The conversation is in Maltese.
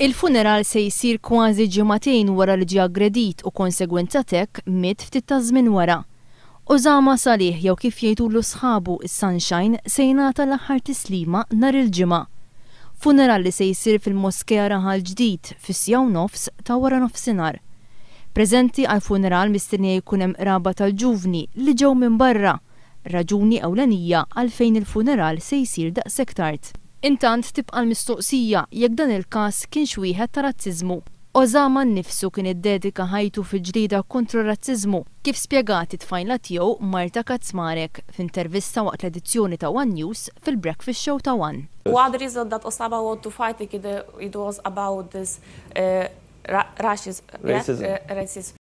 Il-funeral se jisir kważi ġimatejn wara li ġi aggredit u konsegwenza tek mit ftit ta' żmien wara. Użama Salih jew kif l sħabu is-Sunshine se jingħata l-aħħar tislima nar il-ġimgħa. Funeral li se jisir fil-Moskeja Raħal ġdid fis-sjaw nofs ta' wara nofsinhar. Preżenti għal funeral mistennija jkun hemm raba tal-ġuvni li ġew minn barra, raġuni ewlenija għalfejn il-funeral se jisir daqshekk tard. Intant tibqa' l-mistoqsija jekk dan il-każ kienx wieħed ta' razziżmu. Ożama nnifsu kien id-dedika ħajtu fi ġdida kontra razzizmu kif spjegati tfajla tiegħu Marta Kazmarek f'intervista waqt l-edizzjoni ta' One News fil-Breakfast Show ta' One. One reason that Osama want to fight it, was about this uh, racism. Eh, racism. Yeah? Uh, racism.